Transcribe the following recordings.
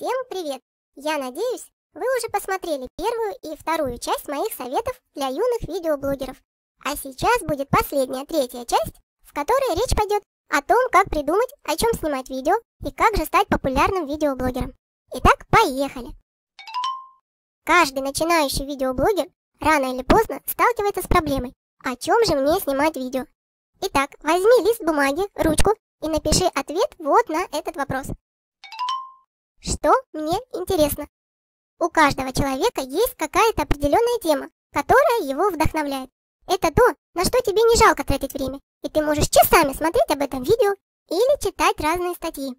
Всем привет! Я надеюсь, вы уже посмотрели первую и вторую часть моих советов для юных видеоблогеров. А сейчас будет последняя, третья часть, в которой речь пойдет о том, как придумать, о чем снимать видео и как же стать популярным видеоблогером. Итак, поехали! Каждый начинающий видеоблогер рано или поздно сталкивается с проблемой, о чем же мне снимать видео. Итак, возьми лист бумаги, ручку и напиши ответ вот на этот вопрос. Что мне интересно? У каждого человека есть какая-то определенная тема, которая его вдохновляет. Это то, на что тебе не жалко тратить время, и ты можешь часами смотреть об этом видео или читать разные статьи.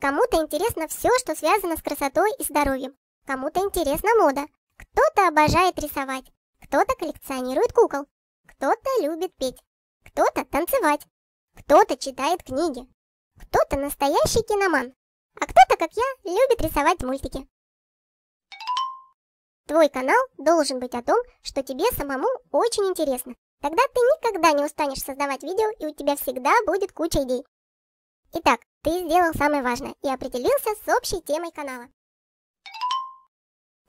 Кому-то интересно все, что связано с красотой и здоровьем, кому-то интересна мода, кто-то обожает рисовать, кто-то коллекционирует кукол, кто-то любит петь, кто-то танцевать, кто-то читает книги, кто-то настоящий киноман, а кто-то, как я, любит рисовать мультики. Твой канал должен быть о том, что тебе самому очень интересно. Тогда ты никогда не устанешь создавать видео, и у тебя всегда будет куча идей. Итак, ты сделал самое важное и определился с общей темой канала.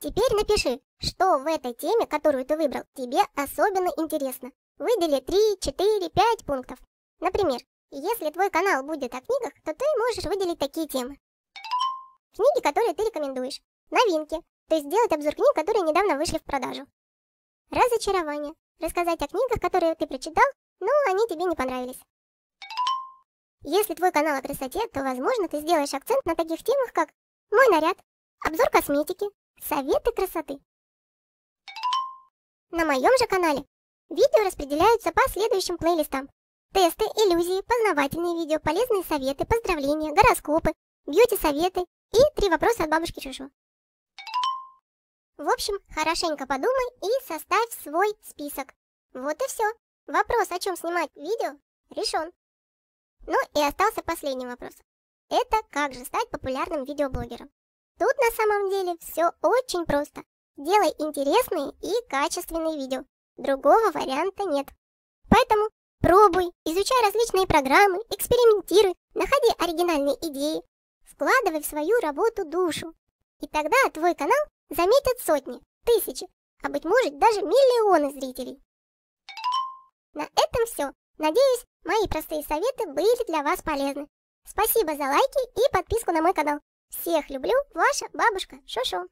Теперь напиши, что в этой теме, которую ты выбрал, тебе особенно интересно. Выдели 3, 4, 5 пунктов. Например, если твой канал будет о книгах, то ты можешь выделить такие темы. Книги, которые ты рекомендуешь. Новинки. То есть сделать обзор книг, которые недавно вышли в продажу. Разочарование. Рассказать о книгах, которые ты прочитал, но они тебе не понравились. Если твой канал о красоте, то, возможно, ты сделаешь акцент на таких темах, как мой наряд, обзор косметики, советы красоты. На моем же канале видео распределяются по следующим плейлистам. Тесты, иллюзии, познавательные видео, полезные советы, поздравления, гороскопы, бьюти-советы, и три вопроса от бабушки Чушу. В общем, хорошенько подумай и составь свой список. Вот и все. Вопрос, о чем снимать видео, решен. Ну и остался последний вопрос. Это как же стать популярным видеоблогером. Тут на самом деле все очень просто. Делай интересные и качественные видео. Другого варианта нет. Поэтому пробуй, изучай различные программы, экспериментируй, находи оригинальные идеи, Вкладывай в свою работу душу. И тогда твой канал заметят сотни, тысячи, а быть может даже миллионы зрителей. На этом все. Надеюсь, мои простые советы были для вас полезны. Спасибо за лайки и подписку на мой канал. Всех люблю, ваша бабушка Шошо.